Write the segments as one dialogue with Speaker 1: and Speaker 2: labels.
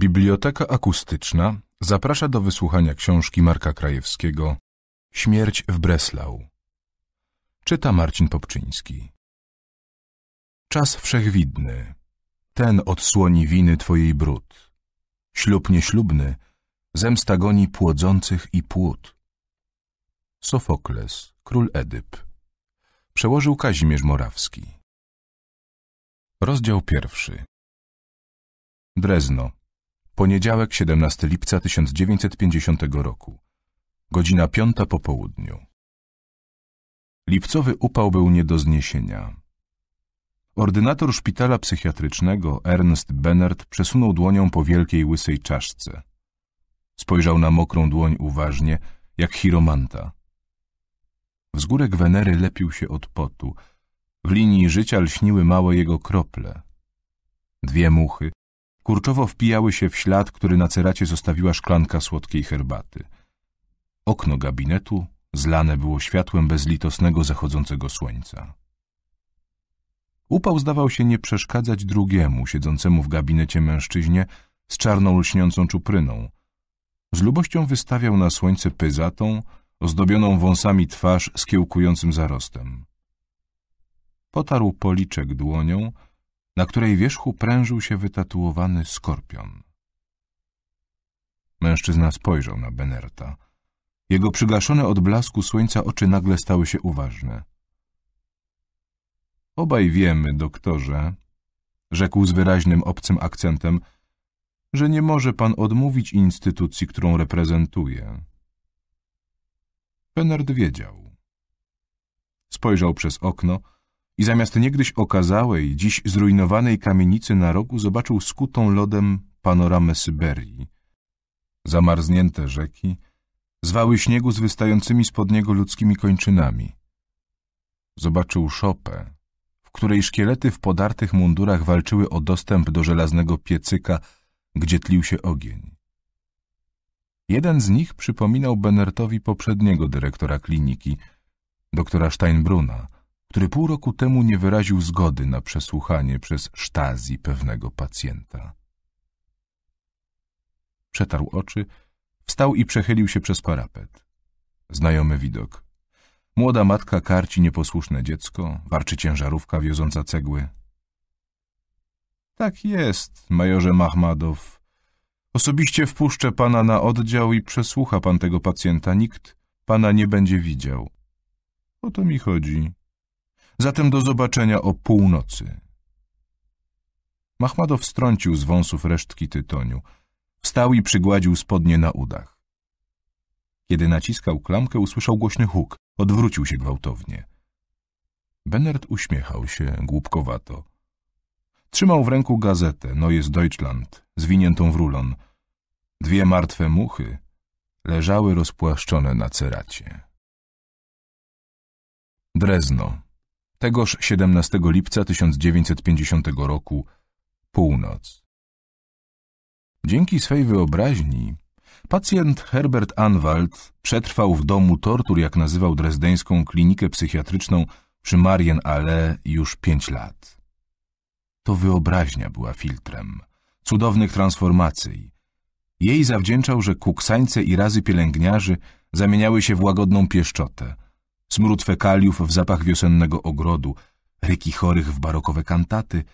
Speaker 1: Biblioteka Akustyczna zaprasza do wysłuchania książki Marka Krajewskiego Śmierć w Breslau. Czyta Marcin Popczyński. Czas wszechwidny. Ten odsłoni winy twojej brud. Ślub nieślubny, zemsta goni płodzących i płód. Sofokles, król Edyp. Przełożył Kazimierz Morawski. Rozdział pierwszy. Drezno, Poniedziałek 17 lipca 1950 roku. Godzina piąta po południu. Lipcowy upał był nie do zniesienia. Ordynator szpitala psychiatrycznego Ernst Bennert przesunął dłonią po wielkiej łysej czaszce. Spojrzał na mokrą dłoń uważnie, jak chiromanta. Wzgórek Wenery lepił się od potu. W linii życia lśniły małe jego krople. Dwie muchy, kurczowo wpijały się w ślad, który na ceracie zostawiła szklanka słodkiej herbaty. Okno gabinetu zlane było światłem bezlitosnego zachodzącego słońca. Upał zdawał się nie przeszkadzać drugiemu, siedzącemu w gabinecie mężczyźnie z czarną lśniącą czupryną. Z lubością wystawiał na słońce pyzatą, ozdobioną wąsami twarz z kiełkującym zarostem. Potarł policzek dłonią, na której wierzchu prężył się wytatuowany skorpion. Mężczyzna spojrzał na Benerta. Jego przygaszone od blasku słońca oczy nagle stały się uważne. Obaj wiemy, doktorze, rzekł z wyraźnym obcym akcentem, że nie może pan odmówić instytucji, którą reprezentuje. Penard wiedział. Spojrzał przez okno, i zamiast niegdyś okazałej, dziś zrujnowanej kamienicy na rogu zobaczył skutą lodem panoramę Syberii. Zamarznięte rzeki, zwały śniegu z wystającymi spod niego ludzkimi kończynami. Zobaczył szopę, w której szkielety w podartych mundurach walczyły o dostęp do żelaznego piecyka, gdzie tlił się ogień. Jeden z nich przypominał Benertowi poprzedniego dyrektora kliniki, doktora Steinbruna, który pół roku temu nie wyraził zgody na przesłuchanie przez sztazji pewnego pacjenta. Przetarł oczy, wstał i przechylił się przez parapet. Znajomy widok. Młoda matka karci nieposłuszne dziecko, warczy ciężarówka wioząca cegły. Tak jest, majorze Mahmadow. Osobiście wpuszczę pana na oddział i przesłucha pan tego pacjenta. Nikt pana nie będzie widział. O to mi chodzi. Zatem do zobaczenia o północy. Mahmadow strącił z wąsów resztki tytoniu. Wstał i przygładził spodnie na udach. Kiedy naciskał klamkę, usłyszał głośny huk. Odwrócił się gwałtownie. Bennert uśmiechał się głupkowato. Trzymał w ręku gazetę Neues Deutschland, zwiniętą w rulon. Dwie martwe muchy leżały rozpłaszczone na ceracie. Drezno Tegoż 17 lipca 1950 roku, północ. Dzięki swej wyobraźni pacjent Herbert Anwald przetrwał w domu tortur, jak nazywał drezdeńską klinikę psychiatryczną przy Marien Allee już pięć lat. To wyobraźnia była filtrem cudownych transformacji. Jej zawdzięczał, że kuksańce i razy pielęgniarzy zamieniały się w łagodną pieszczotę – smród fekaliów w zapach wiosennego ogrodu, ryki chorych w barokowe kantaty,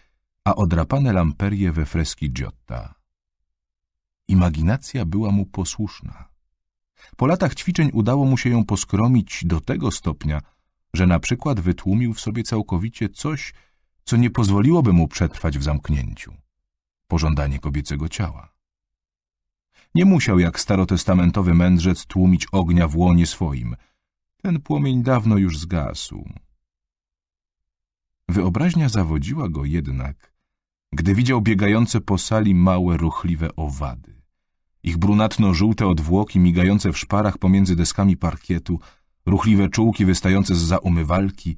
Speaker 1: a odrapane lamperie we freski Giotta. Imaginacja była mu posłuszna. Po latach ćwiczeń udało mu się ją poskromić do tego stopnia, że na przykład wytłumił w sobie całkowicie coś, co nie pozwoliłoby mu przetrwać w zamknięciu. Pożądanie kobiecego ciała. Nie musiał jak starotestamentowy mędrzec tłumić ognia w łonie swoim – ten płomień dawno już zgasł. Wyobraźnia zawodziła go jednak, gdy widział biegające po sali małe, ruchliwe owady. Ich brunatno-żółte odwłoki migające w szparach pomiędzy deskami parkietu, ruchliwe czułki wystające z zaumywalki,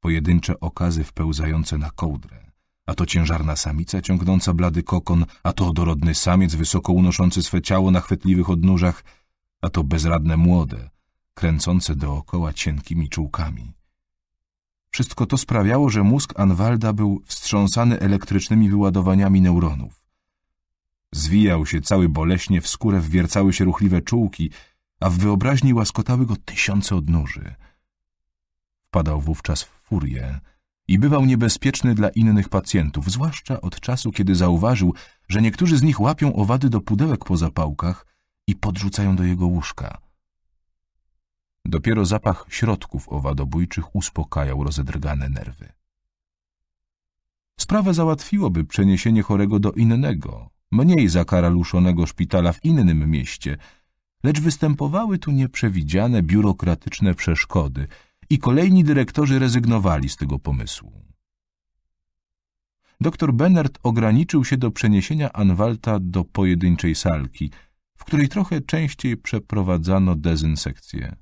Speaker 1: pojedyncze okazy wpełzające na kołdrę. A to ciężarna samica ciągnąca blady kokon, a to dorodny samiec wysoko unoszący swe ciało na chwytliwych odnóżach, a to bezradne młode, kręcące dookoła cienkimi czułkami. Wszystko to sprawiało, że mózg Anwalda był wstrząsany elektrycznymi wyładowaniami neuronów. Zwijał się cały boleśnie, w skórę wwiercały się ruchliwe czułki, a w wyobraźni łaskotały go tysiące odnóży. Wpadał wówczas w furię i bywał niebezpieczny dla innych pacjentów, zwłaszcza od czasu, kiedy zauważył, że niektórzy z nich łapią owady do pudełek po zapałkach i podrzucają do jego łóżka. Dopiero zapach środków owadobójczych uspokajał rozedrgane nerwy. Sprawę załatwiłoby przeniesienie chorego do innego, mniej zakaraluszonego szpitala w innym mieście, lecz występowały tu nieprzewidziane biurokratyczne przeszkody i kolejni dyrektorzy rezygnowali z tego pomysłu. Doktor Bennert ograniczył się do przeniesienia Anwalta do pojedynczej salki, w której trochę częściej przeprowadzano dezynsekcję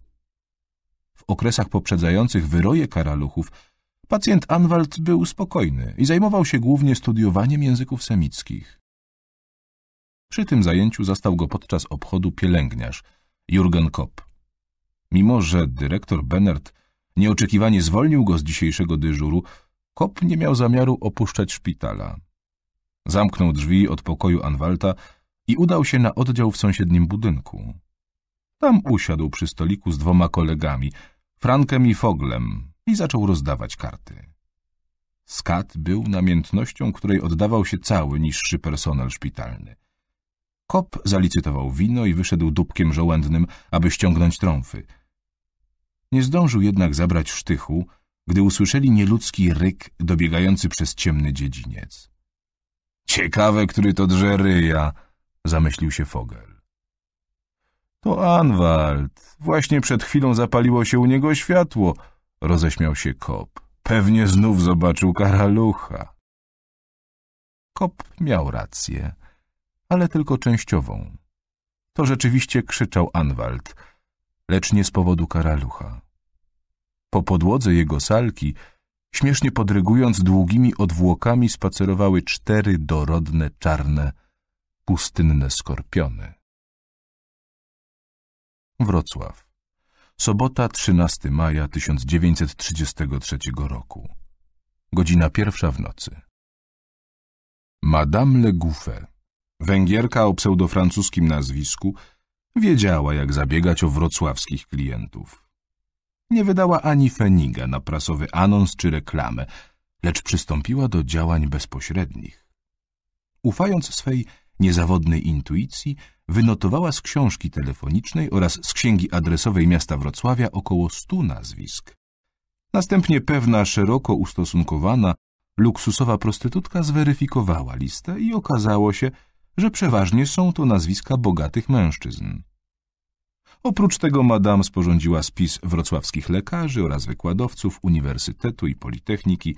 Speaker 1: okresach poprzedzających wyroje karaluchów, pacjent Anwald był spokojny i zajmował się głównie studiowaniem języków semickich. Przy tym zajęciu zastał go podczas obchodu pielęgniarz, Jürgen Kopp. Mimo, że dyrektor Bennert nieoczekiwanie zwolnił go z dzisiejszego dyżuru, Kopp nie miał zamiaru opuszczać szpitala. Zamknął drzwi od pokoju Anwalta i udał się na oddział w sąsiednim budynku. Tam usiadł przy stoliku z dwoma kolegami – Frankem i Foglem i zaczął rozdawać karty. Skat był namiętnością, której oddawał się cały niższy personel szpitalny. Kop zalicytował wino i wyszedł dubkiem żołędnym, aby ściągnąć trąfy. Nie zdążył jednak zabrać sztychu, gdy usłyszeli nieludzki ryk dobiegający przez ciemny dziedziniec. Ciekawe, który to drze ryja, zamyślił się Fogel. To Anwald. Właśnie przed chwilą zapaliło się u niego światło, roześmiał się Kop. Pewnie znów zobaczył karalucha. Kop miał rację, ale tylko częściową. To rzeczywiście krzyczał Anwald, lecz nie z powodu karalucha. Po podłodze jego salki, śmiesznie podrygując długimi odwłokami, spacerowały cztery dorodne, czarne, pustynne skorpiony. Wrocław. Sobota 13 maja 1933 roku. Godzina pierwsza w nocy. Madame Le Gouffet, Węgierka o pseudofrancuskim nazwisku, wiedziała, jak zabiegać o wrocławskich klientów. Nie wydała ani feniga na prasowy anons czy reklamę, lecz przystąpiła do działań bezpośrednich. Ufając swej niezawodnej intuicji, wynotowała z książki telefonicznej oraz z księgi adresowej miasta Wrocławia około stu nazwisk. Następnie pewna, szeroko ustosunkowana, luksusowa prostytutka zweryfikowała listę i okazało się, że przeważnie są to nazwiska bogatych mężczyzn. Oprócz tego madame sporządziła spis wrocławskich lekarzy oraz wykładowców Uniwersytetu i Politechniki.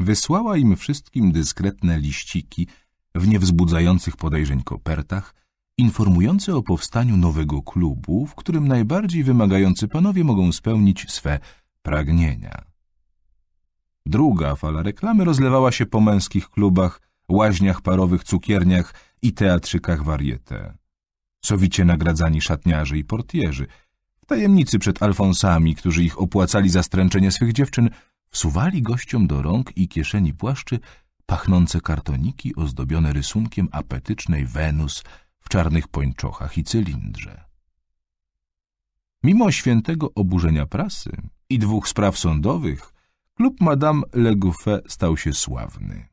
Speaker 1: Wysłała im wszystkim dyskretne liściki w niewzbudzających podejrzeń kopertach, informujące o powstaniu nowego klubu, w którym najbardziej wymagający panowie mogą spełnić swe pragnienia. Druga fala reklamy rozlewała się po męskich klubach, łaźniach parowych, cukierniach i teatrzykach warietę. Sowicie nagradzani szatniarze i portierzy, w tajemnicy przed alfonsami, którzy ich opłacali za stręczenie swych dziewczyn, wsuwali gościom do rąk i kieszeni płaszczy pachnące kartoniki ozdobione rysunkiem apetycznej Wenus – w czarnych pończochach i cylindrze. Mimo świętego oburzenia prasy i dwóch spraw sądowych, klub Madame Legouffé stał się sławny.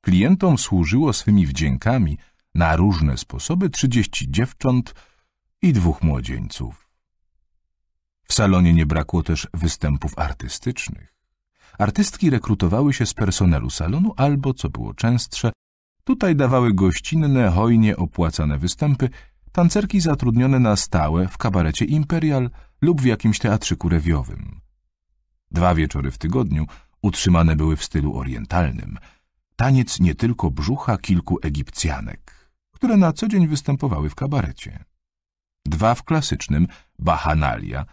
Speaker 1: Klientom służyło swymi wdziękami na różne sposoby trzydzieści dziewcząt i dwóch młodzieńców. W salonie nie brakło też występów artystycznych. Artystki rekrutowały się z personelu salonu albo, co było częstsze, Tutaj dawały gościnne, hojnie opłacane występy tancerki zatrudnione na stałe w kabarecie Imperial lub w jakimś teatrzyku rewiowym. Dwa wieczory w tygodniu utrzymane były w stylu orientalnym. Taniec nie tylko brzucha kilku Egipcjanek, które na co dzień występowały w kabarecie. Dwa w klasycznym Bahanalia,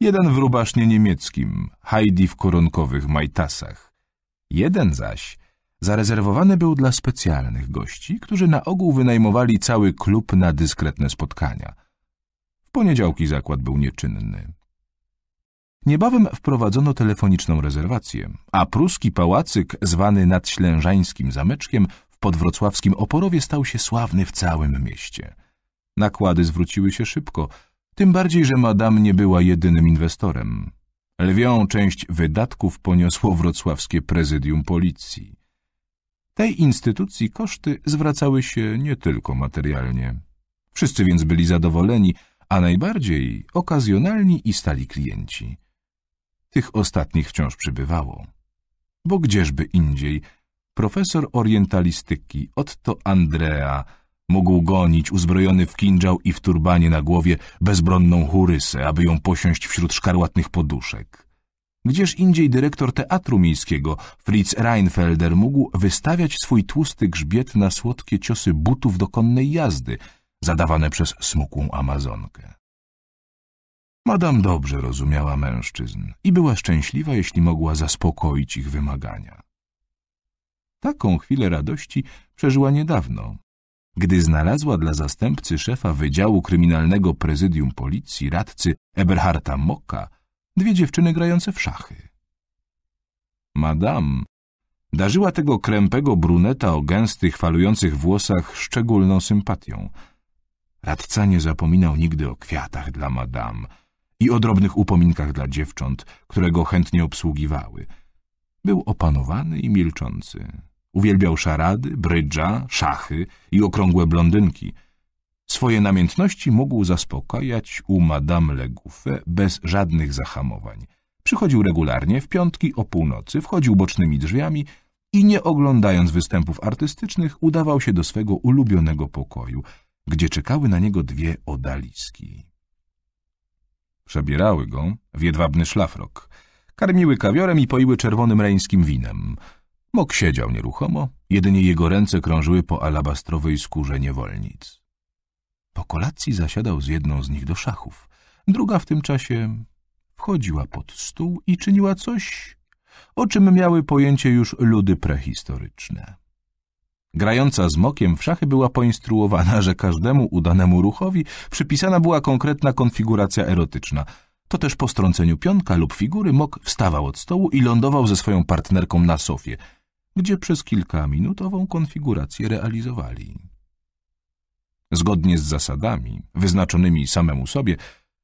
Speaker 1: jeden w rubasznie niemieckim, Heidi w koronkowych majtasach. Jeden zaś zarezerwowany był dla specjalnych gości, którzy na ogół wynajmowali cały klub na dyskretne spotkania. W poniedziałki zakład był nieczynny. Niebawem wprowadzono telefoniczną rezerwację, a pruski pałacyk, zwany nadślężańskim zameczkiem, w podwrocławskim Oporowie stał się sławny w całym mieście. Nakłady zwróciły się szybko, tym bardziej, że madame nie była jedynym inwestorem. Lwią część wydatków poniosło wrocławskie prezydium policji. Tej instytucji koszty zwracały się nie tylko materialnie. Wszyscy więc byli zadowoleni, a najbardziej okazjonalni i stali klienci. Tych ostatnich wciąż przybywało. Bo gdzieżby indziej profesor orientalistyki Otto Andrea mógł gonić uzbrojony w kindżał i w turbanie na głowie bezbronną churysę, aby ją posiąść wśród szkarłatnych poduszek. Gdzież indziej dyrektor Teatru Miejskiego, Fritz Reinfelder, mógł wystawiać swój tłusty grzbiet na słodkie ciosy butów do konnej jazdy, zadawane przez smukłą Amazonkę. Madam dobrze rozumiała mężczyzn i była szczęśliwa, jeśli mogła zaspokoić ich wymagania. Taką chwilę radości przeżyła niedawno, gdy znalazła dla zastępcy szefa Wydziału Kryminalnego Prezydium Policji radcy Eberharta Moka dwie dziewczyny grające w szachy. Madame darzyła tego krępego bruneta o gęstych, falujących włosach szczególną sympatią. Radca nie zapominał nigdy o kwiatach dla madame i o drobnych upominkach dla dziewcząt, które go chętnie obsługiwały. Był opanowany i milczący. Uwielbiał szarady, brydża, szachy i okrągłe blondynki – swoje namiętności mógł zaspokajać u Madame Legouffе bez żadnych zahamowań. Przychodził regularnie w piątki o północy, wchodził bocznymi drzwiami i nie oglądając występów artystycznych udawał się do swego ulubionego pokoju, gdzie czekały na niego dwie odaliski. Przebierały go w jedwabny szlafrok, karmiły kawiorem i poiły czerwonym reńskim winem. Mok siedział nieruchomo, jedynie jego ręce krążyły po alabastrowej skórze niewolnic. Po kolacji zasiadał z jedną z nich do szachów. Druga w tym czasie wchodziła pod stół i czyniła coś, o czym miały pojęcie już ludy prehistoryczne. Grająca z mokiem w szachy była poinstruowana, że każdemu udanemu ruchowi przypisana była konkretna konfiguracja erotyczna. To też po strąceniu pionka lub figury mok wstawał od stołu i lądował ze swoją partnerką na sofie, gdzie przez kilkaminutową konfigurację realizowali. Zgodnie z zasadami, wyznaczonymi samemu sobie,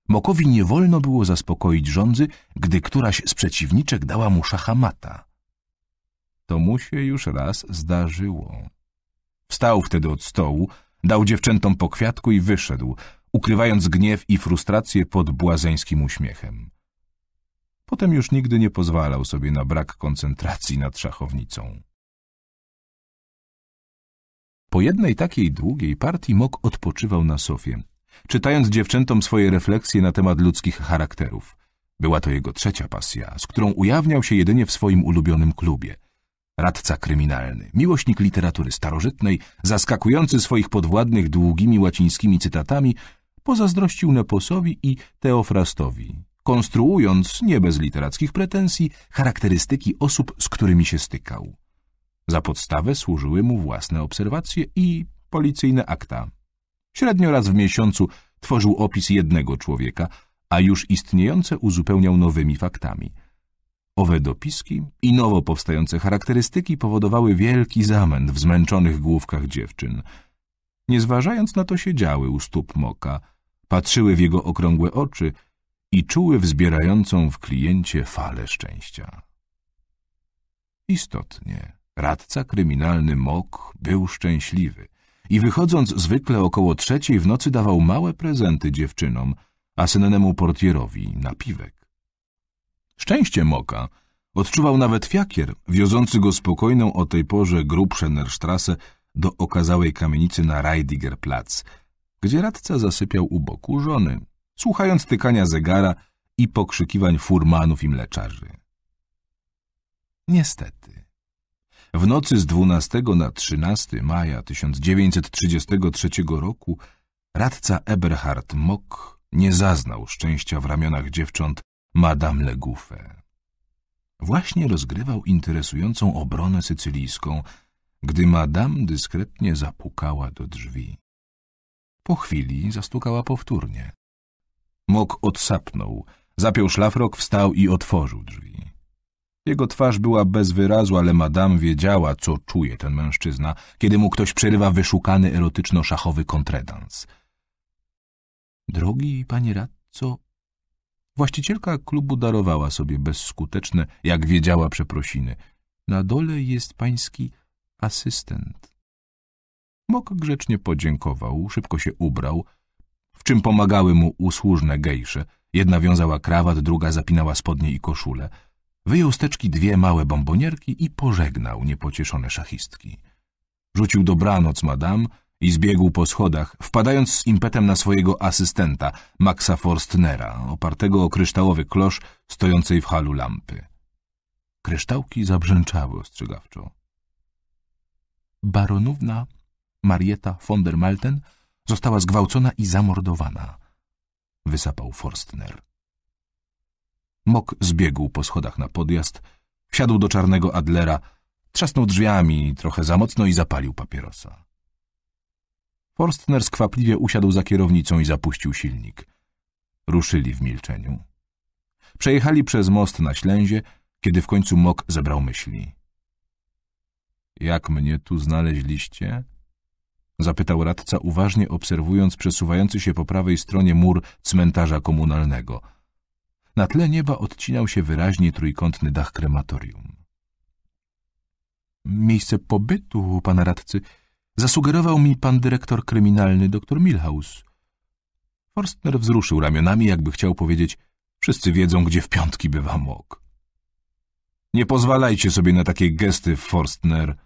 Speaker 1: Mokowi nie wolno było zaspokoić rządzy, gdy któraś z przeciwniczek dała mu szachamata. To mu się już raz zdarzyło. Wstał wtedy od stołu, dał dziewczętom po kwiatku i wyszedł, ukrywając gniew i frustrację pod błazeńskim uśmiechem. Potem już nigdy nie pozwalał sobie na brak koncentracji nad szachownicą. Po jednej takiej długiej partii Mok odpoczywał na sofie, czytając dziewczętom swoje refleksje na temat ludzkich charakterów. Była to jego trzecia pasja, z którą ujawniał się jedynie w swoim ulubionym klubie. Radca kryminalny, miłośnik literatury starożytnej, zaskakujący swoich podwładnych długimi łacińskimi cytatami, pozazdrościł Neposowi i Teofrastowi, konstruując, nie bez literackich pretensji, charakterystyki osób, z którymi się stykał. Za podstawę służyły mu własne obserwacje i policyjne akta. Średnio raz w miesiącu tworzył opis jednego człowieka, a już istniejące uzupełniał nowymi faktami. Owe dopiski i nowo powstające charakterystyki powodowały wielki zamęt w zmęczonych główkach dziewczyn. Nie zważając na to siedziały u stóp Moka, patrzyły w jego okrągłe oczy i czuły wzbierającą w kliencie falę szczęścia. Istotnie. Radca kryminalny Mok był szczęśliwy i wychodząc zwykle około trzeciej w nocy dawał małe prezenty dziewczynom, a sennemu portierowi piwek. Szczęście Moka odczuwał nawet fiakier, wiozący go spokojną o tej porze Grubschenerstrasse do okazałej kamienicy na Reidigerplatz, gdzie radca zasypiał u boku żony, słuchając tykania zegara i pokrzykiwań furmanów i mleczarzy. Niestety, w nocy z 12 na 13 maja 1933 roku radca Eberhard Mock nie zaznał szczęścia w ramionach dziewcząt Madame Legouffé. Właśnie rozgrywał interesującą obronę sycylijską, gdy Madame dyskretnie zapukała do drzwi. Po chwili zastukała powtórnie. Mok odsapnął, zapiął szlafrok, wstał i otworzył drzwi. Jego twarz była bez wyrazu, ale madame wiedziała, co czuje ten mężczyzna, kiedy mu ktoś przerywa wyszukany erotyczno-szachowy kontredans. Drogi panie radco, właścicielka klubu darowała sobie bezskuteczne, jak wiedziała, przeprosiny. Na dole jest pański asystent. Mok grzecznie podziękował, szybko się ubrał, w czym pomagały mu usłużne gejsze. Jedna wiązała krawat, druga zapinała spodnie i koszulę. Wyjął steczki dwie małe bombonierki i pożegnał niepocieszone szachistki. Rzucił dobranoc madam i zbiegł po schodach, wpadając z impetem na swojego asystenta, Maxa Forstnera, opartego o kryształowy klosz stojącej w halu lampy. Kryształki zabrzęczały ostrzegawczo. Baronówna Marieta von der Malten została zgwałcona i zamordowana, wysapał Forstner. Mok zbiegł po schodach na podjazd, wsiadł do czarnego Adlera, trzasnął drzwiami trochę za mocno i zapalił papierosa. Forstner skwapliwie usiadł za kierownicą i zapuścił silnik. Ruszyli w milczeniu. Przejechali przez most na ślęzie, kiedy w końcu Mok zebrał myśli. Jak mnie tu znaleźliście? Zapytał radca, uważnie obserwując przesuwający się po prawej stronie mur cmentarza komunalnego – na tle nieba odcinał się wyraźnie trójkątny dach krematorium. Miejsce pobytu pana radcy zasugerował mi pan dyrektor kryminalny dr Milhaus. Forstner wzruszył ramionami, jakby chciał powiedzieć wszyscy wiedzą, gdzie w piątki bywa Mok. Nie pozwalajcie sobie na takie gesty, Forstner.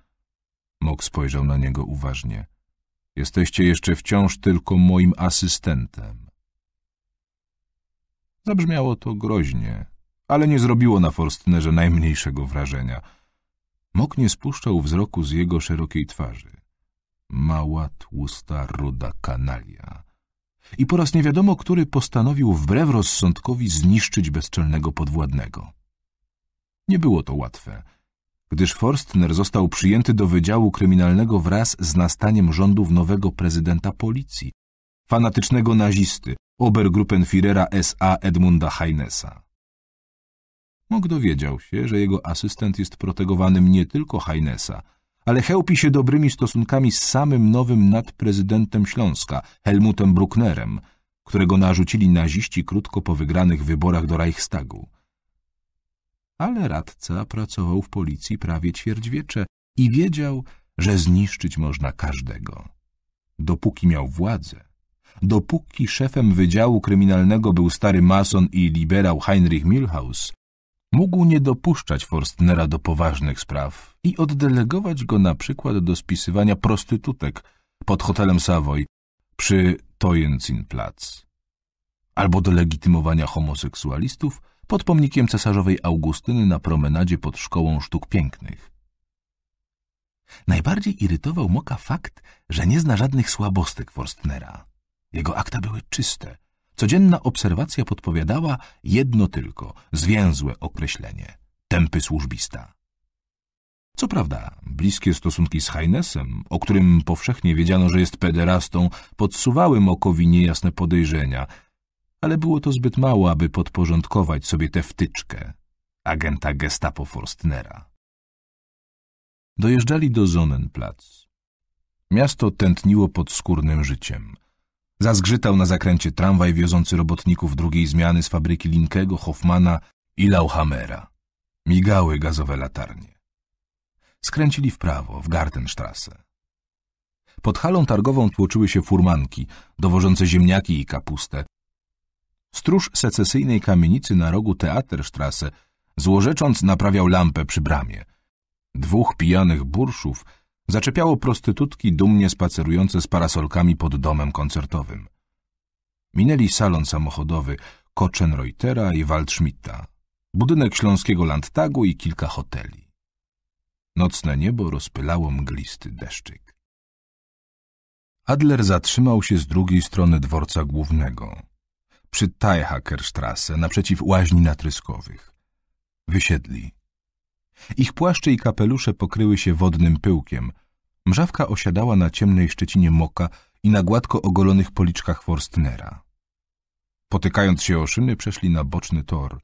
Speaker 1: Mok spojrzał na niego uważnie. Jesteście jeszcze wciąż tylko moim asystentem. Zabrzmiało to groźnie, ale nie zrobiło na Forstnerze najmniejszego wrażenia. Mok nie spuszczał wzroku z jego szerokiej twarzy. Mała, tłusta, ruda kanalia. I po raz nie wiadomo, który postanowił wbrew rozsądkowi zniszczyć bezczelnego podwładnego. Nie było to łatwe, gdyż Forstner został przyjęty do Wydziału Kryminalnego wraz z nastaniem rządów nowego prezydenta policji, fanatycznego nazisty, Obergruppenführera SA Edmunda Heinesa. Mok dowiedział się, że jego asystent jest protegowanym nie tylko Heinesa, ale chełpi się dobrymi stosunkami z samym nowym nadprezydentem Śląska, Helmutem Brucknerem, którego narzucili naziści krótko po wygranych wyborach do Reichstagu. Ale radca pracował w policji prawie ćwierćwiecze i wiedział, że zniszczyć można każdego, dopóki miał władzę dopóki szefem Wydziału Kryminalnego był stary mason i liberał Heinrich Milhaus, mógł nie dopuszczać Forstnera do poważnych spraw i oddelegować go na przykład do spisywania prostytutek pod hotelem Savoy przy Tojenzinplatz albo do legitymowania homoseksualistów pod pomnikiem cesarzowej Augustyny na promenadzie pod Szkołą Sztuk Pięknych. Najbardziej irytował Moka fakt, że nie zna żadnych słabostek Forstnera. Jego akta były czyste. Codzienna obserwacja podpowiadała jedno tylko, zwięzłe określenie – tępy służbista. Co prawda, bliskie stosunki z Heinesem, o którym powszechnie wiedziano, że jest pederastą, podsuwały Mokowi niejasne podejrzenia, ale było to zbyt mało, aby podporządkować sobie tę wtyczkę agenta gestapo Forstnera. Dojeżdżali do Zonenplatz. Miasto tętniło podskórnym życiem. Zazgrzytał na zakręcie tramwaj wiozący robotników drugiej zmiany z fabryki Linkego, Hoffmana i Lauhamera. Migały gazowe latarnie. Skręcili w prawo, w Gartenstrasse. Pod halą targową tłoczyły się furmanki, dowożące ziemniaki i kapustę. Stróż secesyjnej kamienicy na rogu Teaterstrasse, złorzecząc, naprawiał lampę przy bramie. Dwóch pijanych burszów Zaczepiało prostytutki dumnie spacerujące z parasolkami pod domem koncertowym. Minęli salon samochodowy Kochenreutera i Waldschmidta, budynek śląskiego Landtagu i kilka hoteli. Nocne niebo rozpylało mglisty deszczyk. Adler zatrzymał się z drugiej strony dworca głównego, przy Teihackerstrasse, naprzeciw łaźni natryskowych. Wysiedli. Ich płaszcze i kapelusze pokryły się wodnym pyłkiem. Mrzawka osiadała na ciemnej szczecinie moka i na gładko ogolonych policzkach Forstnera. Potykając się o szyny, przeszli na boczny tor.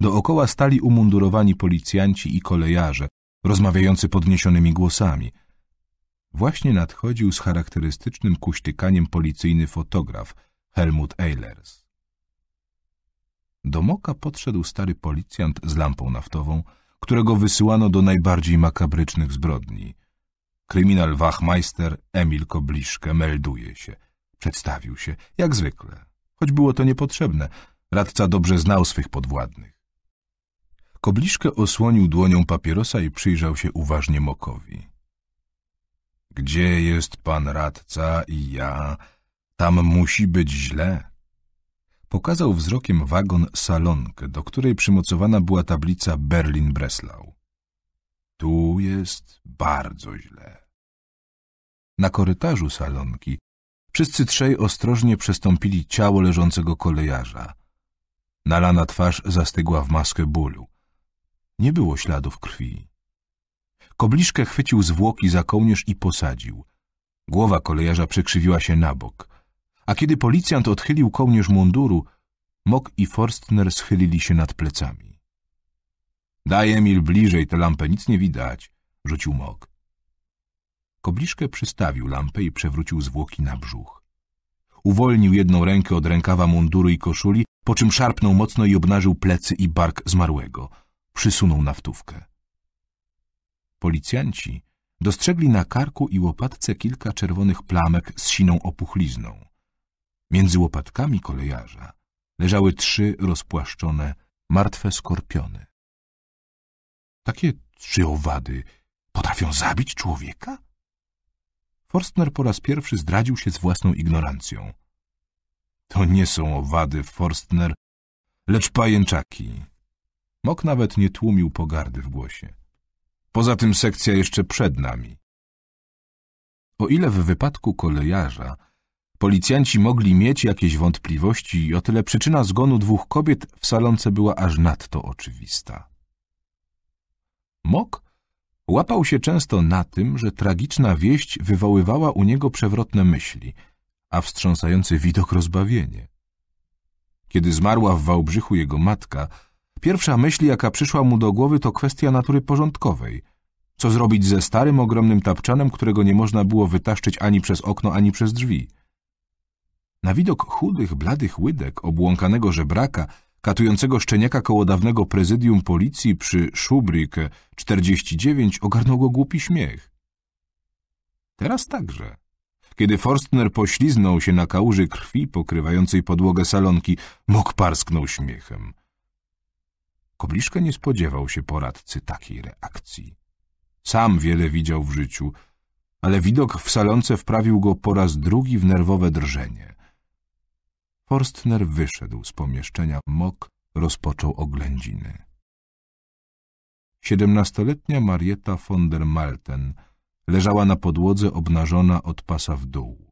Speaker 1: Dookoła stali umundurowani policjanci i kolejarze, rozmawiający podniesionymi głosami. Właśnie nadchodził z charakterystycznym kuśtykaniem policyjny fotograf Helmut Eilers. Do Moka podszedł stary policjant z lampą naftową, którego wysyłano do najbardziej makabrycznych zbrodni. Kryminal Wachmeister Emil Kobliszke melduje się. Przedstawił się, jak zwykle. Choć było to niepotrzebne, radca dobrze znał swych podwładnych. Kobliszkę osłonił dłonią papierosa i przyjrzał się uważnie Mokowi. Gdzie jest pan radca i ja? Tam musi być źle pokazał wzrokiem wagon salonkę, do której przymocowana była tablica Berlin-Breslau. Tu jest bardzo źle. Na korytarzu salonki wszyscy trzej ostrożnie przestąpili ciało leżącego kolejarza. Nalana twarz zastygła w maskę bólu. Nie było śladów krwi. Kobliszkę chwycił zwłoki za kołnierz i posadził. Głowa kolejarza przekrzywiła się na bok – a kiedy policjant odchylił kołnierz munduru, Mok i Forstner schylili się nad plecami. Daj Emil bliżej tę lampę, nic nie widać, rzucił Mok. Kobliszkę przystawił lampę i przewrócił zwłoki na brzuch. Uwolnił jedną rękę od rękawa munduru i koszuli, po czym szarpnął mocno i obnażył plecy i bark zmarłego. Przysunął naftówkę. Policjanci dostrzegli na karku i łopatce kilka czerwonych plamek z siną opuchlizną. Między łopatkami kolejarza leżały trzy rozpłaszczone, martwe skorpiony. Takie trzy owady potrafią zabić człowieka? Forstner po raz pierwszy zdradził się z własną ignorancją. To nie są owady, Forstner, lecz pajęczaki. Mok nawet nie tłumił pogardy w głosie. Poza tym sekcja jeszcze przed nami. O ile w wypadku kolejarza Policjanci mogli mieć jakieś wątpliwości i o tyle przyczyna zgonu dwóch kobiet w salonce była aż nadto oczywista. Mok łapał się często na tym, że tragiczna wieść wywoływała u niego przewrotne myśli, a wstrząsający widok rozbawienie. Kiedy zmarła w Wałbrzychu jego matka, pierwsza myśl, jaka przyszła mu do głowy, to kwestia natury porządkowej. Co zrobić ze starym, ogromnym tapczanem, którego nie można było wytaszczyć ani przez okno, ani przez drzwi? Na widok chudych, bladych łydek, obłąkanego żebraka, katującego szczeniaka koło dawnego prezydium policji przy Szubrik 49 ogarnął go głupi śmiech. Teraz także. Kiedy Forstner pośliznął się na kałuży krwi pokrywającej podłogę salonki, Mok parsknął śmiechem. Kobliszka nie spodziewał się poradcy takiej reakcji. Sam wiele widział w życiu, ale widok w salonce wprawił go po raz drugi w nerwowe drżenie. Forstner wyszedł z pomieszczenia mok, rozpoczął oględziny. Siedemnastoletnia Marieta von der Malten leżała na podłodze obnażona od pasa w dół.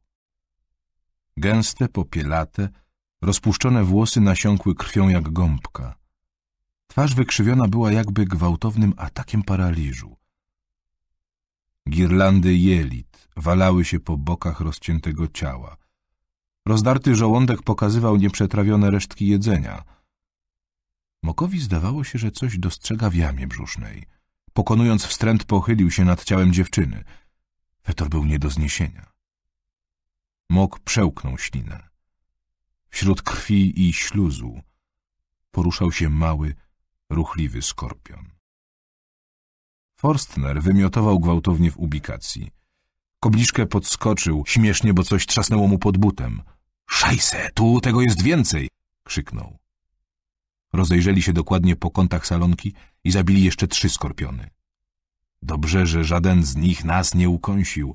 Speaker 1: Gęste, popielate, rozpuszczone włosy nasiąkły krwią jak gąbka. Twarz wykrzywiona była jakby gwałtownym atakiem paraliżu. Girlandy jelit walały się po bokach rozciętego ciała – Rozdarty żołądek pokazywał nieprzetrawione resztki jedzenia. Mokowi zdawało się, że coś dostrzega w jamie brzusznej. Pokonując wstręt, pochylił się nad ciałem dziewczyny. Fetor był nie do zniesienia. Mok przełknął ślinę. Wśród krwi i śluzu poruszał się mały, ruchliwy skorpion. Forstner wymiotował gwałtownie w ubikacji. Kobliczkę podskoczył, śmiesznie, bo coś trzasnęło mu pod butem. Szajse, tu tego jest więcej! krzyknął. Rozejrzeli się dokładnie po kątach salonki i zabili jeszcze trzy skorpiony. Dobrze, że żaden z nich nas nie ukąsił,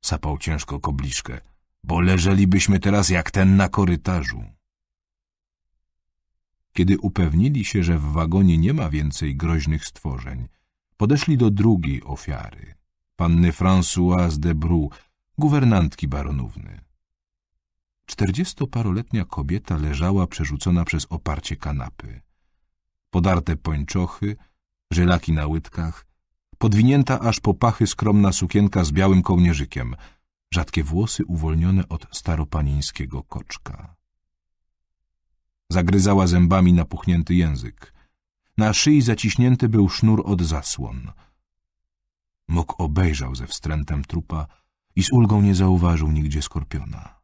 Speaker 1: sapał ciężko kobliczkę, bo leżelibyśmy teraz jak ten na korytarzu. Kiedy upewnili się, że w wagonie nie ma więcej groźnych stworzeń, podeszli do drugiej ofiary – panny Françoise de Bru, guwernantki baronówny. Czterdziestoparoletnia kobieta leżała przerzucona przez oparcie kanapy. Podarte pończochy, żelaki na łydkach, podwinięta aż po pachy skromna sukienka z białym kołnierzykiem, rzadkie włosy uwolnione od staropanińskiego koczka. Zagryzała zębami napuchnięty język. Na szyi zaciśnięty był sznur od zasłon – Mok obejrzał ze wstrętem trupa i z ulgą nie zauważył nigdzie skorpiona.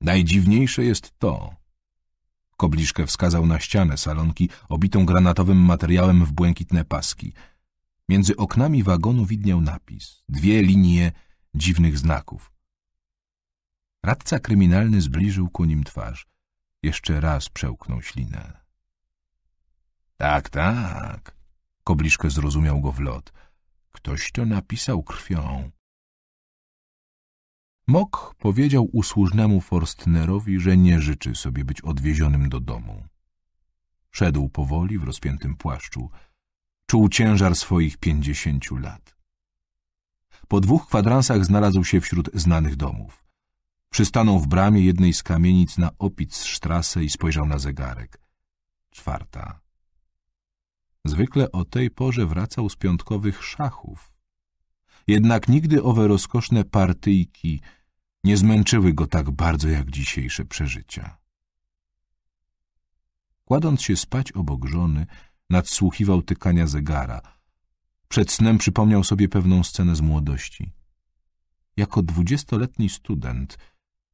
Speaker 1: Najdziwniejsze jest to, Kobliszkę wskazał na ścianę salonki obitą granatowym materiałem w błękitne paski. Między oknami wagonu widniał napis, dwie linie dziwnych znaków. Radca kryminalny zbliżył ku nim twarz. Jeszcze raz przełknął ślinę. Tak, tak. Kobliszkę zrozumiał go w lot. Ktoś to napisał krwią. Mok powiedział usłużnemu Forstnerowi, że nie życzy sobie być odwiezionym do domu. Szedł powoli w rozpiętym płaszczu. Czuł ciężar swoich pięćdziesięciu lat. Po dwóch kwadransach znalazł się wśród znanych domów. Przystanął w bramie jednej z kamienic na Opitz Strasse i spojrzał na zegarek. Czwarta. Zwykle o tej porze wracał z piątkowych szachów. Jednak nigdy owe rozkoszne partyjki nie zmęczyły go tak bardzo jak dzisiejsze przeżycia. Kładąc się spać obok żony, nadsłuchiwał tykania zegara. Przed snem przypomniał sobie pewną scenę z młodości. Jako dwudziestoletni student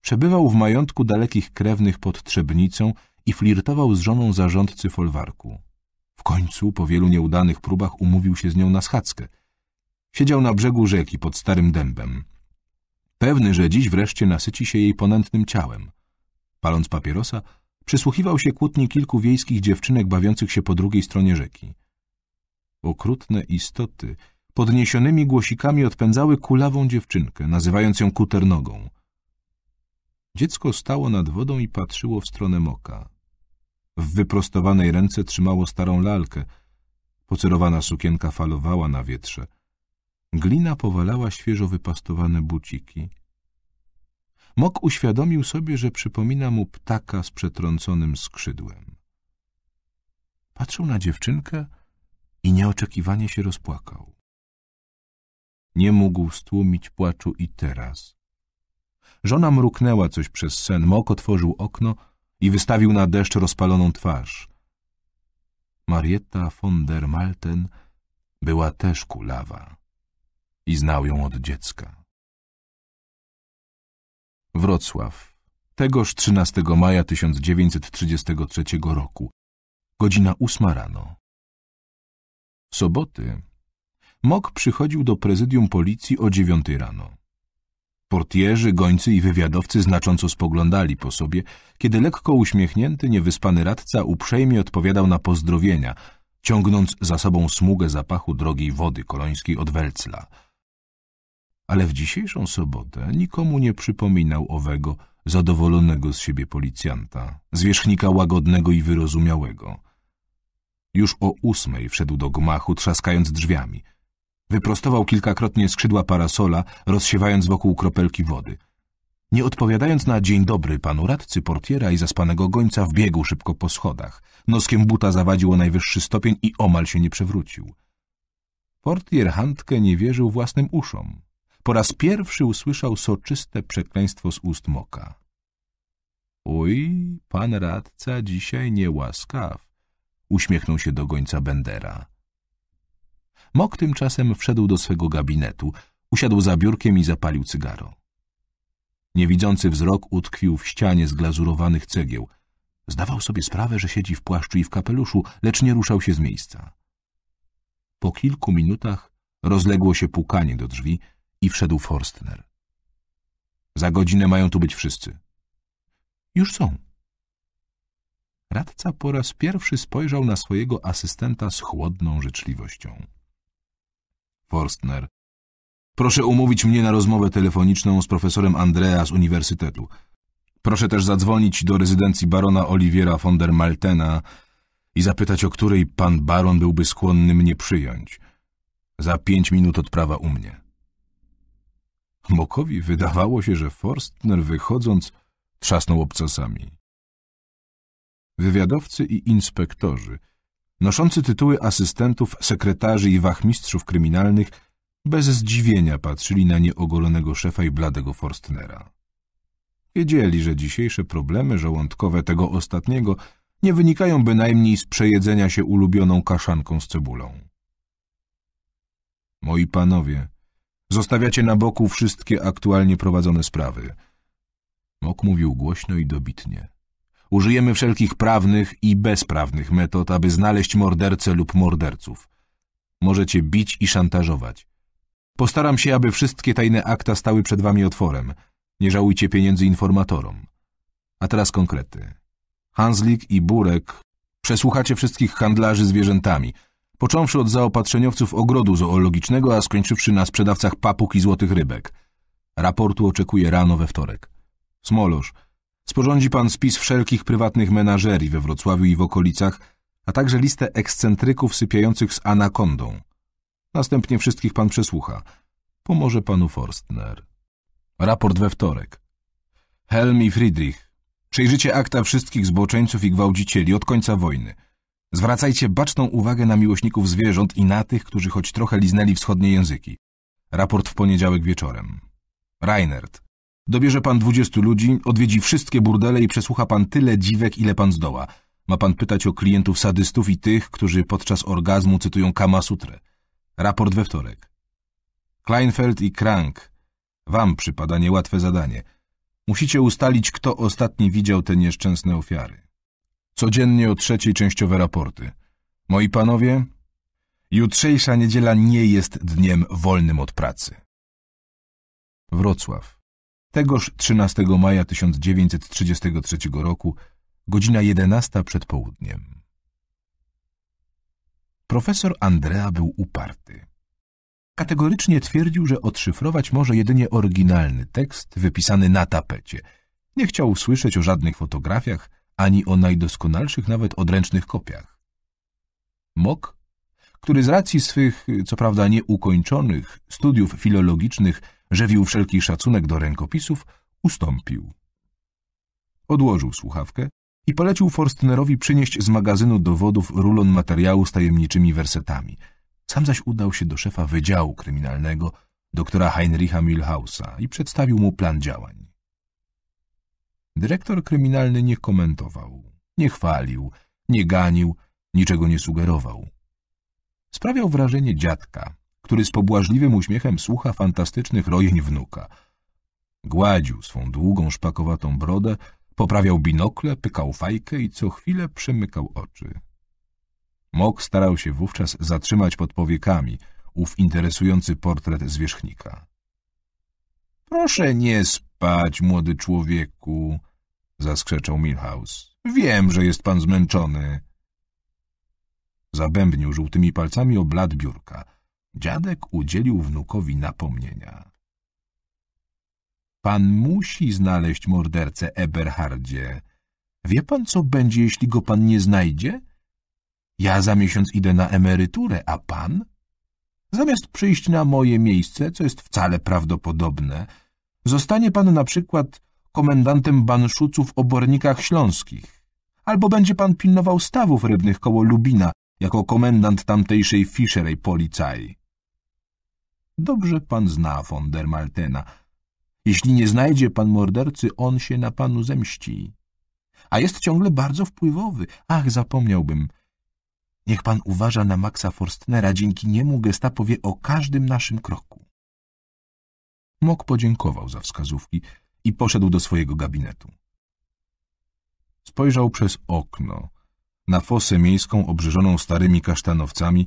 Speaker 1: przebywał w majątku dalekich krewnych pod Trzebnicą i flirtował z żoną zarządcy folwarku. W końcu, po wielu nieudanych próbach, umówił się z nią na schadzkę. Siedział na brzegu rzeki pod starym dębem. Pewny, że dziś wreszcie nasyci się jej ponętnym ciałem. Paląc papierosa, przysłuchiwał się kłótni kilku wiejskich dziewczynek bawiących się po drugiej stronie rzeki. Okrutne istoty podniesionymi głosikami odpędzały kulawą dziewczynkę, nazywając ją kuternogą. Dziecko stało nad wodą i patrzyło w stronę moka. W wyprostowanej ręce trzymało starą lalkę. Pocerowana sukienka falowała na wietrze. Glina powalała świeżo wypastowane buciki. Mok uświadomił sobie, że przypomina mu ptaka z przetrąconym skrzydłem. Patrzył na dziewczynkę i nieoczekiwanie się rozpłakał. Nie mógł stłumić płaczu i teraz. Żona mruknęła coś przez sen. Mok otworzył okno i wystawił na deszcz rozpaloną twarz. Marietta von der Malten była też kulawa i znał ją od dziecka. Wrocław, tegoż 13 maja 1933 roku, godzina ósma rano. W soboty Mok przychodził do prezydium policji o dziewiątej rano. Portierzy, gońcy i wywiadowcy znacząco spoglądali po sobie, kiedy lekko uśmiechnięty, niewyspany radca uprzejmie odpowiadał na pozdrowienia, ciągnąc za sobą smugę zapachu drogiej wody kolońskiej od Welcla. Ale w dzisiejszą sobotę nikomu nie przypominał owego zadowolonego z siebie policjanta, zwierzchnika łagodnego i wyrozumiałego. Już o ósmej wszedł do gmachu, trzaskając drzwiami – Wyprostował kilkakrotnie skrzydła parasola, rozsiewając wokół kropelki wody. Nie odpowiadając na dzień dobry panu radcy, portiera i zaspanego gońca wbiegł szybko po schodach. Noskiem buta zawadził o najwyższy stopień i omal się nie przewrócił. Portier Handke nie wierzył własnym uszom. Po raz pierwszy usłyszał soczyste przekleństwo z ust Moka. Uj, pan radca dzisiaj niełaskaw, uśmiechnął się do gońca Bendera. Mok tymczasem wszedł do swego gabinetu, usiadł za biurkiem i zapalił cygaro. Niewidzący wzrok utkwił w ścianie zglazurowanych cegieł. Zdawał sobie sprawę, że siedzi w płaszczu i w kapeluszu, lecz nie ruszał się z miejsca. Po kilku minutach rozległo się pukanie do drzwi i wszedł Forstner. Za godzinę mają tu być wszyscy. Już są. Radca po raz pierwszy spojrzał na swojego asystenta z chłodną życzliwością. Forstner. Proszę umówić mnie na rozmowę telefoniczną z profesorem Andrea z uniwersytetu. Proszę też zadzwonić do rezydencji barona Oliwiera von der Maltena i zapytać, o której pan baron byłby skłonny mnie przyjąć. Za pięć minut odprawa u mnie. Mokowi wydawało się, że Forstner wychodząc trzasnął obcasami. Wywiadowcy i inspektorzy – noszący tytuły asystentów, sekretarzy i wachmistrzów kryminalnych, bez zdziwienia patrzyli na nieogolonego szefa i bladego Forstnera. Wiedzieli, że dzisiejsze problemy żołądkowe tego ostatniego nie wynikają bynajmniej z przejedzenia się ulubioną kaszanką z cebulą. Moi panowie, zostawiacie na boku wszystkie aktualnie prowadzone sprawy. Mok mówił głośno i dobitnie. Użyjemy wszelkich prawnych i bezprawnych metod, aby znaleźć mordercę lub morderców. Możecie bić i szantażować. Postaram się, aby wszystkie tajne akta stały przed wami otworem. Nie żałujcie pieniędzy informatorom. A teraz konkrety. Hanslik i Burek przesłuchacie wszystkich handlarzy zwierzętami, począwszy od zaopatrzeniowców ogrodu zoologicznego, a skończywszy na sprzedawcach papuk i złotych rybek. Raportu oczekuję rano we wtorek. Smolosz – Sporządzi pan spis wszelkich prywatnych menażerii we Wrocławiu i w okolicach, a także listę ekscentryków sypiających z anakondą. Następnie wszystkich pan przesłucha. Pomoże panu Forstner. Raport we wtorek. Helm i Friedrich. Przejrzycie akta wszystkich zboczeńców i gwałcicieli od końca wojny. Zwracajcie baczną uwagę na miłośników zwierząt i na tych, którzy choć trochę liznęli wschodnie języki. Raport w poniedziałek wieczorem. Reinert. Dobierze pan dwudziestu ludzi, odwiedzi wszystkie burdele i przesłucha pan tyle dziwek, ile pan zdoła. Ma pan pytać o klientów sadystów i tych, którzy podczas orgazmu cytują Kama Sutrę. Raport we wtorek. Kleinfeld i Krank. Wam przypada niełatwe zadanie. Musicie ustalić, kto ostatni widział te nieszczęsne ofiary. Codziennie o trzeciej częściowe raporty. Moi panowie, jutrzejsza niedziela nie jest dniem wolnym od pracy. Wrocław. Tegoż 13 maja 1933 roku, godzina 11 przed południem. Profesor Andrea był uparty. Kategorycznie twierdził, że odszyfrować może jedynie oryginalny tekst wypisany na tapecie. Nie chciał słyszeć o żadnych fotografiach, ani o najdoskonalszych nawet odręcznych kopiach. Mok, który z racji swych, co prawda nieukończonych, studiów filologicznych że wił wszelki szacunek do rękopisów, ustąpił. Odłożył słuchawkę i polecił Forstnerowi przynieść z magazynu dowodów rulon materiału z tajemniczymi wersetami. Sam zaś udał się do szefa Wydziału Kryminalnego, doktora Heinricha Milhausa i przedstawił mu plan działań. Dyrektor kryminalny nie komentował, nie chwalił, nie ganił, niczego nie sugerował. Sprawiał wrażenie dziadka, który z pobłażliwym uśmiechem słucha fantastycznych rojeń wnuka. Gładził swą długą, szpakowatą brodę, poprawiał binokle, pykał fajkę i co chwilę przemykał oczy. Mok starał się wówczas zatrzymać pod powiekami ów interesujący portret zwierzchnika. — Proszę nie spać, młody człowieku — zaskrzeczał Milhouse. — Wiem, że jest pan zmęczony. Zabębnił żółtymi palcami o blad biurka — Dziadek udzielił wnukowi napomnienia. Pan musi znaleźć mordercę, Eberhardzie. Wie pan, co będzie, jeśli go pan nie znajdzie? Ja za miesiąc idę na emeryturę, a pan? Zamiast przyjść na moje miejsce, co jest wcale prawdopodobne, zostanie pan na przykład komendantem banszuców w obornikach Śląskich. Albo będzie pan pilnował stawów rybnych koło Lubina jako komendant tamtejszej Fischerej Policaj. Dobrze pan zna von der Maltena. Jeśli nie znajdzie pan mordercy, on się na panu zemści. A jest ciągle bardzo wpływowy. Ach, zapomniałbym. Niech pan uważa na Maxa Forstnera, dzięki niemu gestapo wie o każdym naszym kroku. Mok podziękował za wskazówki i poszedł do swojego gabinetu. Spojrzał przez okno na fosę miejską obrzeżoną starymi kasztanowcami,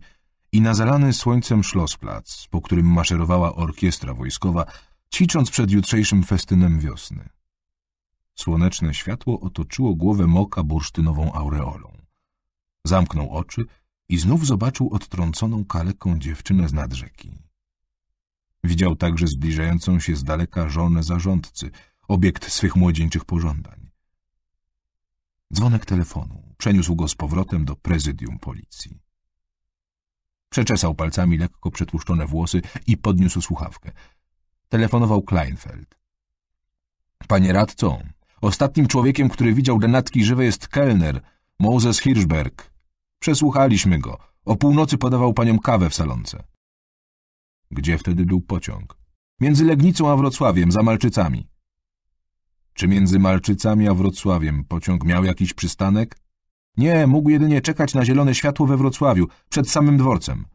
Speaker 1: i na zalany słońcem Schlossplatz, po którym maszerowała orkiestra wojskowa, ćwicząc przed jutrzejszym festynem wiosny. Słoneczne światło otoczyło głowę Moka bursztynową aureolą. Zamknął oczy i znów zobaczył odtrąconą kaleką dziewczynę z nadrzeki. Widział także zbliżającą się z daleka żonę zarządcy, obiekt swych młodzieńczych pożądań. Dzwonek telefonu przeniósł go z powrotem do prezydium policji. Przeczesał palcami lekko przetłuszczone włosy i podniósł słuchawkę. Telefonował Kleinfeld. Panie radco, ostatnim człowiekiem, który widział denatki żywe jest kelner, Moses Hirschberg. Przesłuchaliśmy go. O północy podawał paniom kawę w salonce. Gdzie wtedy był pociąg? Między Legnicą a Wrocławiem, za Malczycami. Czy między Malczycami a Wrocławiem pociąg miał jakiś przystanek? Nie, mógł jedynie czekać na zielone światło we Wrocławiu, przed samym dworcem.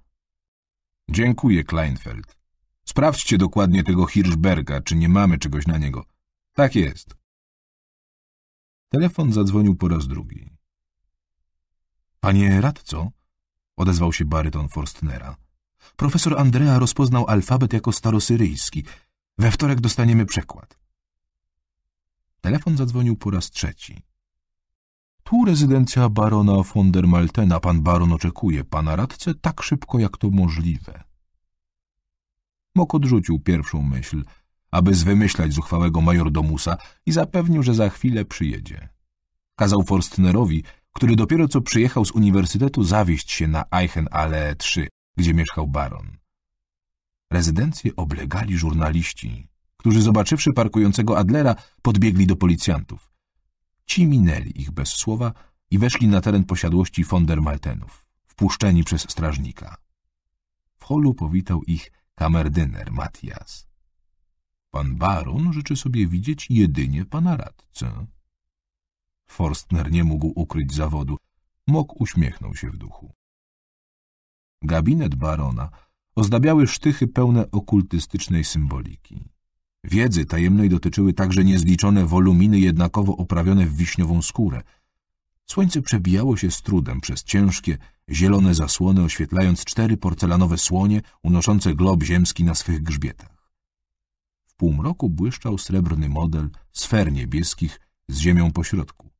Speaker 1: Dziękuję, Kleinfeld. Sprawdźcie dokładnie tego Hirschberga, czy nie mamy czegoś na niego. Tak jest. Telefon zadzwonił po raz drugi. Panie radco, odezwał się baryton Forstnera. Profesor Andrea rozpoznał alfabet jako starosyryjski. We wtorek dostaniemy przekład. Telefon zadzwonił po raz trzeci. Tu rezydencja barona von der Maltena. Pan baron oczekuje pana radcę tak szybko, jak to możliwe. Mok odrzucił pierwszą myśl, aby zwymyślać zuchwałego majordomusa i zapewnił, że za chwilę przyjedzie. Kazał Forstnerowi, który dopiero co przyjechał z uniwersytetu, zawieść się na Eichenallee 3, gdzie mieszkał baron. Rezydencję oblegali żurnaliści, którzy zobaczywszy parkującego Adlera, podbiegli do policjantów. Ci minęli ich bez słowa i weszli na teren posiadłości von der Maltenów, wpuszczeni przez strażnika. W holu powitał ich kamerdyner Matias. Pan baron życzy sobie widzieć jedynie pana radcę. Forstner nie mógł ukryć zawodu. Mok uśmiechnął się w duchu. Gabinet barona ozdabiały sztychy pełne okultystycznej symboliki. Wiedzy tajemnej dotyczyły także niezliczone woluminy jednakowo oprawione w wiśniową skórę. Słońce przebijało się z trudem przez ciężkie, zielone zasłony, oświetlając cztery porcelanowe słonie unoszące glob ziemski na swych grzbietach. W półmroku błyszczał srebrny model sfer niebieskich z ziemią pośrodku.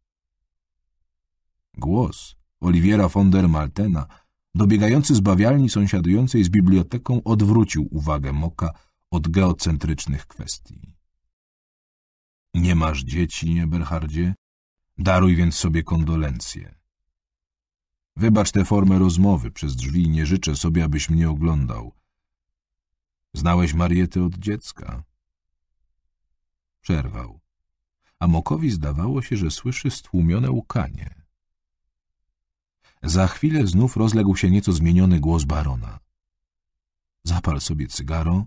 Speaker 1: Głos Oliwiera von der Maltena, dobiegający z bawialni sąsiadującej z biblioteką, odwrócił uwagę Moka, od geocentrycznych kwestii. Nie masz dzieci, Eberhardzie? Daruj więc sobie kondolencje. Wybacz tę formę rozmowy przez drzwi, nie życzę sobie, abyś mnie oglądał. Znałeś Marietę od dziecka? Przerwał. Mokowi zdawało się, że słyszy stłumione łkanie. Za chwilę znów rozległ się nieco zmieniony głos barona. Zapal sobie cygaro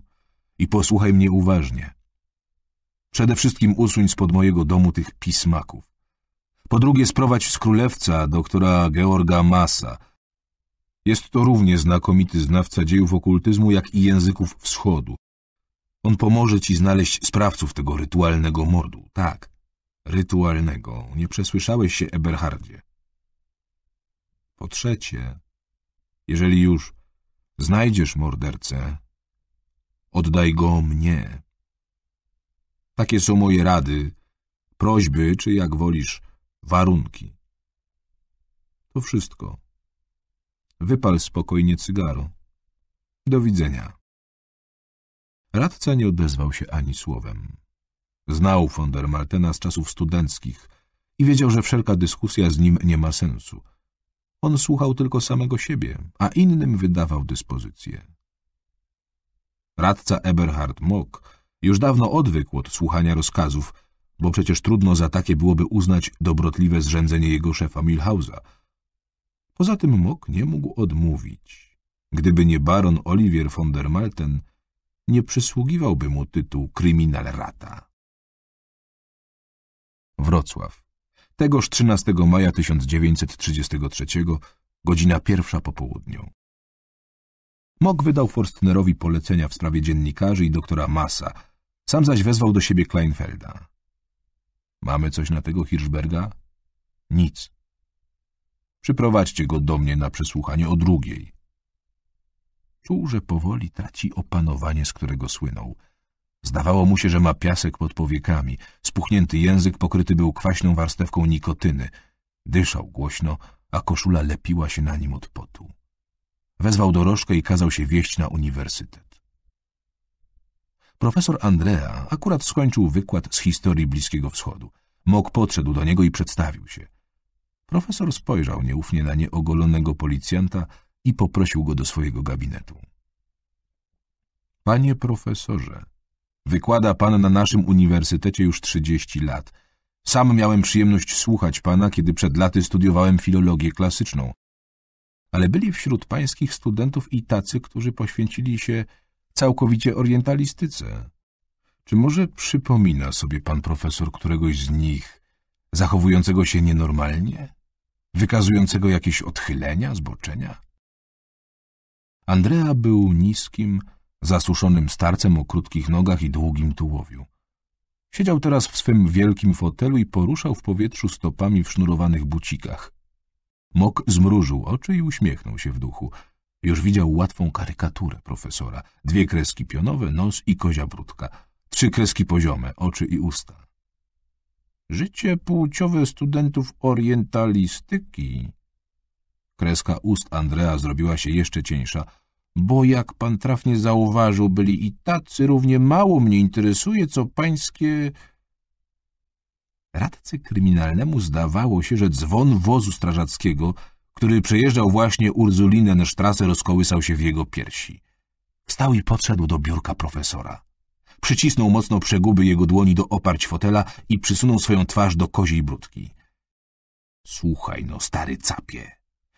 Speaker 1: i posłuchaj mnie uważnie. Przede wszystkim usuń spod mojego domu tych pismaków. Po drugie sprowadź z królewca doktora Georga Massa. Jest to równie znakomity znawca dziejów okultyzmu, jak i języków wschodu. On pomoże ci znaleźć sprawców tego rytualnego mordu. Tak, rytualnego. Nie przesłyszałeś się, Eberhardzie. Po trzecie, jeżeli już znajdziesz mordercę, oddaj go mnie. Takie są moje rady, prośby, czy jak wolisz, warunki. To wszystko. Wypal spokojnie cygaro. Do widzenia. Radca nie odezwał się ani słowem. Znał von der Maltena z czasów studenckich i wiedział, że wszelka dyskusja z nim nie ma sensu. On słuchał tylko samego siebie, a innym wydawał dyspozycje. Radca Eberhard Mock już dawno odwykł od słuchania rozkazów, bo przecież trudno za takie byłoby uznać dobrotliwe zrzędzenie jego szefa Milhausa. Poza tym Mock nie mógł odmówić. Gdyby nie baron Olivier von der Malten, nie przysługiwałby mu tytuł kryminalrata. Wrocław. Tegoż 13 maja 1933, godzina pierwsza po południu. Mok wydał Forstnerowi polecenia w sprawie dziennikarzy i doktora Massa, sam zaś wezwał do siebie Kleinfelda. Mamy coś na tego Hirschberga? Nic. Przyprowadźcie go do mnie na przesłuchanie o drugiej. Czuł, że powoli traci opanowanie, z którego słynął. Zdawało mu się, że ma piasek pod powiekami. Spuchnięty język pokryty był kwaśną warstewką nikotyny. Dyszał głośno, a koszula lepiła się na nim od potu. Wezwał dorożkę i kazał się wieść na uniwersytet. Profesor Andrea akurat skończył wykład z historii Bliskiego Wschodu. Mok podszedł do niego i przedstawił się. Profesor spojrzał nieufnie na nieogolonego policjanta i poprosił go do swojego gabinetu. Panie profesorze, wykłada pan na naszym uniwersytecie już 30 lat. Sam miałem przyjemność słuchać pana, kiedy przed laty studiowałem filologię klasyczną ale byli wśród pańskich studentów i tacy, którzy poświęcili się całkowicie orientalistyce. Czy może przypomina sobie pan profesor któregoś z nich, zachowującego się nienormalnie, wykazującego jakieś odchylenia, zboczenia? Andrea był niskim, zasuszonym starcem o krótkich nogach i długim tułowiu. Siedział teraz w swym wielkim fotelu i poruszał w powietrzu stopami w sznurowanych bucikach. Mok zmrużył oczy i uśmiechnął się w duchu. Już widział łatwą karykaturę profesora. Dwie kreski pionowe, nos i kozia brudka. Trzy kreski poziome, oczy i usta. Życie płciowe studentów orientalistyki. Kreska ust Andrea zrobiła się jeszcze cieńsza, bo jak pan trafnie zauważył, byli i tacy równie mało mnie interesuje, co pańskie Radcy kryminalnemu zdawało się, że dzwon wozu strażackiego, który przejeżdżał właśnie Urzulinę na sztrasę, rozkołysał się w jego piersi. Wstał i podszedł do biurka profesora. Przycisnął mocno przeguby jego dłoni do oparć fotela i przysunął swoją twarz do koziej brudki. — Słuchaj no, stary capie.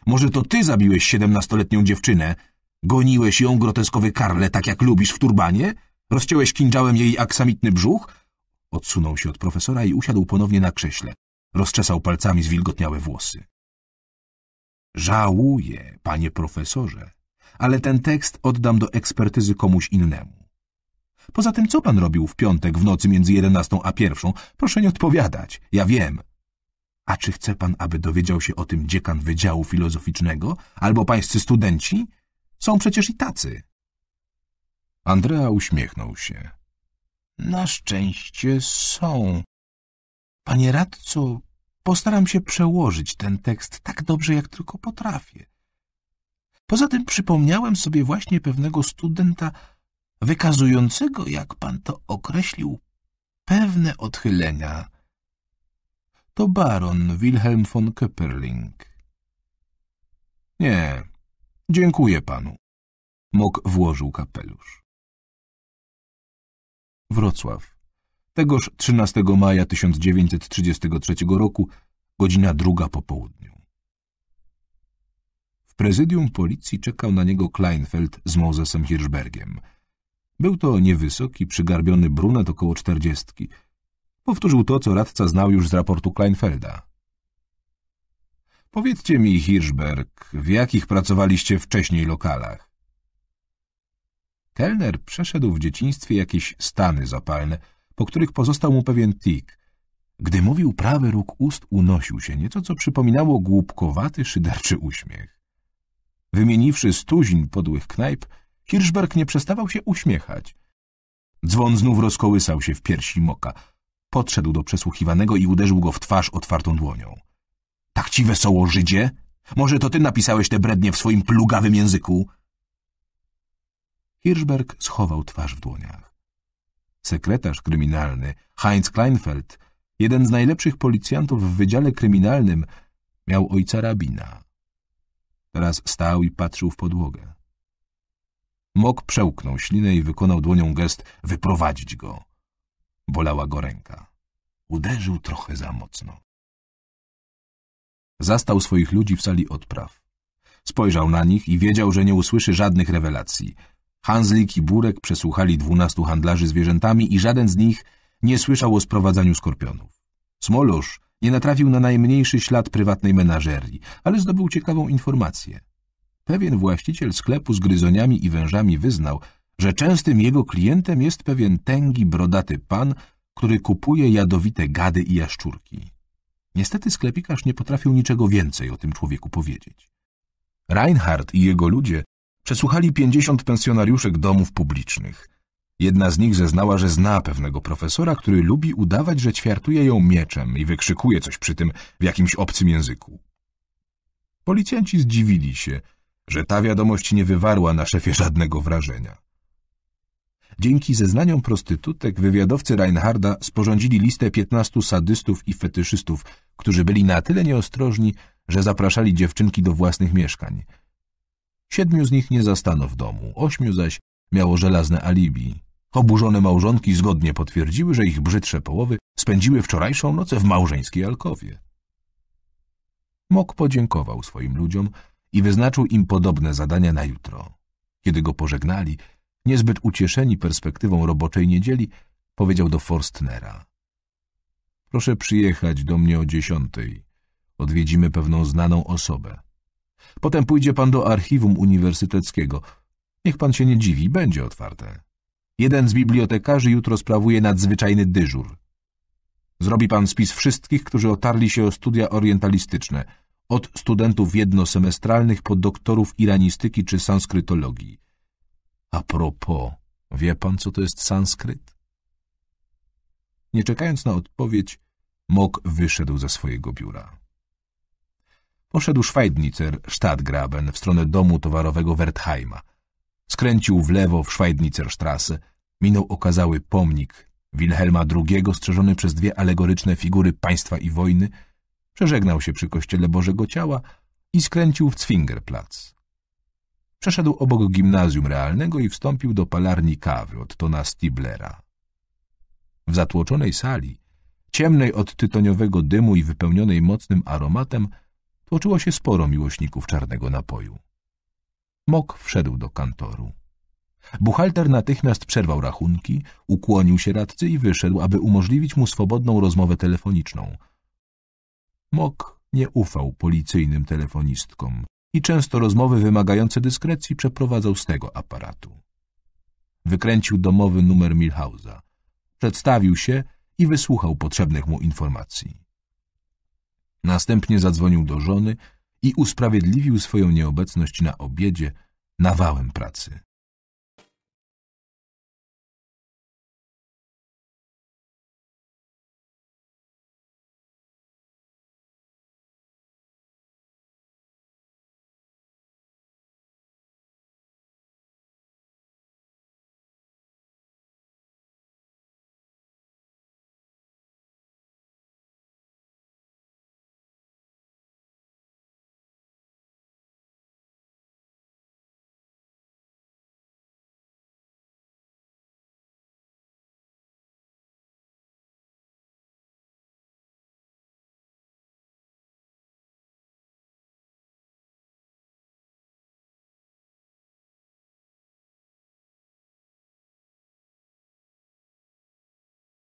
Speaker 1: Może to ty zabiłeś siedemnastoletnią dziewczynę? Goniłeś ją, groteskowy karle, tak jak lubisz w turbanie? Rozciąłeś kinżałem jej aksamitny brzuch? Odsunął się od profesora i usiadł ponownie na krześle. Rozczesał palcami zwilgotniałe włosy. Żałuję, panie profesorze, ale ten tekst oddam do ekspertyzy komuś innemu. Poza tym, co pan robił w piątek w nocy między jedenastą a pierwszą? Proszę nie odpowiadać, ja wiem. A czy chce pan, aby dowiedział się o tym dziekan Wydziału Filozoficznego albo pańscy studenci? Są przecież i tacy. Andrea uśmiechnął się. Na szczęście są. Panie radco, postaram się przełożyć ten tekst tak dobrze, jak tylko potrafię. Poza tym przypomniałem sobie właśnie pewnego studenta wykazującego, jak pan to określił, pewne odchylenia. To baron Wilhelm von Köpperling. Nie, dziękuję panu. Mok włożył kapelusz. Wrocław. Tegoż 13 maja 1933 roku, godzina druga po południu. W prezydium policji czekał na niego Kleinfeld z Mozesem Hirschbergiem. Był to niewysoki, przygarbiony brunet około czterdziestki. Powtórzył to, co radca znał już z raportu Kleinfelda. Powiedzcie mi, Hirschberg, w jakich pracowaliście wcześniej lokalach? Kelner przeszedł w dzieciństwie jakieś stany zapalne, po których pozostał mu pewien tik. Gdy mówił, prawy róg ust unosił się, nieco co przypominało głupkowaty, szyderczy uśmiech. Wymieniwszy stuzin podłych knajp, Hirschberg nie przestawał się uśmiechać. Dzwon znów rozkołysał się w piersi moka. Podszedł do przesłuchiwanego i uderzył go w twarz otwartą dłonią. — Tak ci wesoło, Żydzie? Może to ty napisałeś te brednie w swoim plugawym języku? Hirschberg schował twarz w dłoniach. Sekretarz kryminalny Heinz Kleinfeld, jeden z najlepszych policjantów w Wydziale Kryminalnym, miał ojca rabina. Teraz stał i patrzył w podłogę. Mok przełknął ślinę i wykonał dłonią gest wyprowadzić go. Bolała go ręka. Uderzył trochę za mocno. Zastał swoich ludzi w sali odpraw. Spojrzał na nich i wiedział, że nie usłyszy żadnych rewelacji – Hanslik i Burek przesłuchali dwunastu handlarzy zwierzętami i żaden z nich nie słyszał o sprowadzaniu skorpionów. Smolusz nie natrafił na najmniejszy ślad prywatnej menażerii, ale zdobył ciekawą informację. Pewien właściciel sklepu z gryzoniami i wężami wyznał, że częstym jego klientem jest pewien tęgi, brodaty pan, który kupuje jadowite gady i jaszczurki. Niestety sklepikarz nie potrafił niczego więcej o tym człowieku powiedzieć. Reinhardt i jego ludzie Przesłuchali pięćdziesiąt pensjonariuszek domów publicznych. Jedna z nich zeznała, że zna pewnego profesora, który lubi udawać, że ćwiartuje ją mieczem i wykrzykuje coś przy tym w jakimś obcym języku. Policjanci zdziwili się, że ta wiadomość nie wywarła na szefie żadnego wrażenia. Dzięki zeznaniom prostytutek wywiadowcy Reinharda sporządzili listę 15 sadystów i fetyszystów, którzy byli na tyle nieostrożni, że zapraszali dziewczynki do własnych mieszkań – Siedmiu z nich nie zastano w domu, ośmiu zaś miało żelazne alibi. Oburzone małżonki zgodnie potwierdziły, że ich brzydsze połowy spędziły wczorajszą noc w małżeńskiej alkowie. Mok podziękował swoim ludziom i wyznaczył im podobne zadania na jutro. Kiedy go pożegnali, niezbyt ucieszeni perspektywą roboczej niedzieli, powiedział do Forstnera. Proszę przyjechać do mnie o dziesiątej. Odwiedzimy pewną znaną osobę. Potem pójdzie pan do archiwum uniwersyteckiego. Niech pan się nie dziwi, będzie otwarte. Jeden z bibliotekarzy jutro sprawuje nadzwyczajny dyżur. Zrobi pan spis wszystkich, którzy otarli się o studia orientalistyczne, od studentów jednosemestralnych po doktorów iranistyki czy sanskrytologii. A propos, wie pan, co to jest sanskryt? Nie czekając na odpowiedź, Mok wyszedł ze swojego biura. Poszedł Schweidnicer Stadtgraben w stronę domu towarowego Wertheima. Skręcił w lewo w Schweidnicerstrasse, minął okazały pomnik Wilhelma II strzeżony przez dwie alegoryczne figury państwa i wojny, przeżegnał się przy kościele Bożego Ciała i skręcił w Zwingerplatz. Przeszedł obok gimnazjum realnego i wstąpił do palarni kawy od Tona Stiblera. W zatłoczonej sali, ciemnej od tytoniowego dymu i wypełnionej mocnym aromatem, Tłoczyło się sporo miłośników czarnego napoju. Mok wszedł do kantoru. Buchalter natychmiast przerwał rachunki, ukłonił się radcy i wyszedł, aby umożliwić mu swobodną rozmowę telefoniczną. Mok nie ufał policyjnym telefonistkom i często rozmowy wymagające dyskrecji przeprowadzał z tego aparatu. Wykręcił domowy numer Milhausa, przedstawił się i wysłuchał potrzebnych mu informacji. Następnie zadzwonił do żony i usprawiedliwił swoją nieobecność na obiedzie nawałem pracy.